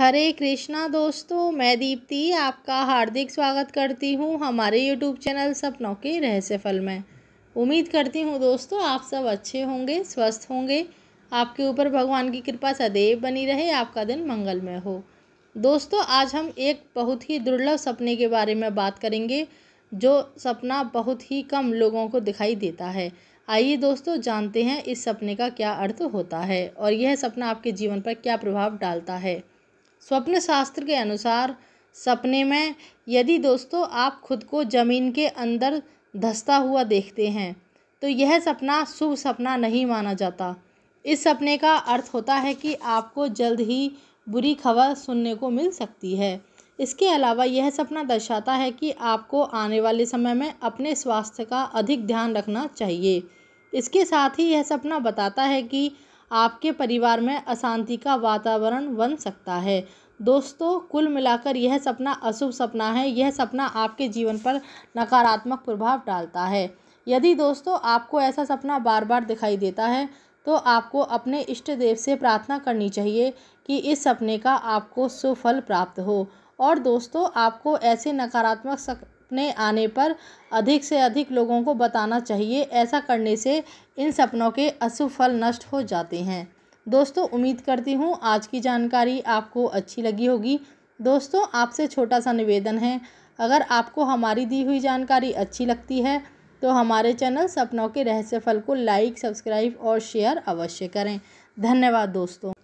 हरे कृष्णा दोस्तों मैं दीप्ति आपका हार्दिक स्वागत करती हूँ हमारे यूट्यूब चैनल सपनों के रहस्य फल में उम्मीद करती हूँ दोस्तों आप सब अच्छे होंगे स्वस्थ होंगे आपके ऊपर भगवान की कृपा सदैव बनी रहे आपका दिन मंगलमय हो दोस्तों आज हम एक बहुत ही दुर्लभ सपने के बारे में बात करेंगे जो सपना बहुत ही कम लोगों को दिखाई देता है आइए दोस्तों जानते हैं इस सपने का क्या अर्थ होता है और यह सपना आपके जीवन पर क्या प्रभाव डालता है स्वप्न शास्त्र के अनुसार सपने में यदि दोस्तों आप खुद को ज़मीन के अंदर धसता हुआ देखते हैं तो यह सपना शुभ सपना नहीं माना जाता इस सपने का अर्थ होता है कि आपको जल्द ही बुरी खबर सुनने को मिल सकती है इसके अलावा यह सपना दर्शाता है कि आपको आने वाले समय में अपने स्वास्थ्य का अधिक ध्यान रखना चाहिए इसके साथ ही यह सपना बताता है कि आपके परिवार में अशांति का वातावरण बन सकता है दोस्तों कुल मिलाकर यह सपना अशुभ सपना है यह सपना आपके जीवन पर नकारात्मक प्रभाव डालता है यदि दोस्तों आपको ऐसा सपना बार बार दिखाई देता है तो आपको अपने इष्ट देव से प्रार्थना करनी चाहिए कि इस सपने का आपको सुफल प्राप्त हो और दोस्तों आपको ऐसे नकारात्मक सपने आने पर अधिक से अधिक लोगों को बताना चाहिए ऐसा करने से इन सपनों के अशुभ फल नष्ट हो जाते हैं दोस्तों उम्मीद करती हूँ आज की जानकारी आपको अच्छी लगी होगी दोस्तों आपसे छोटा सा निवेदन है अगर आपको हमारी दी हुई जानकारी अच्छी लगती है तो हमारे चैनल सपनों के रहस्य फल को लाइक सब्सक्राइब और शेयर अवश्य करें धन्यवाद दोस्तों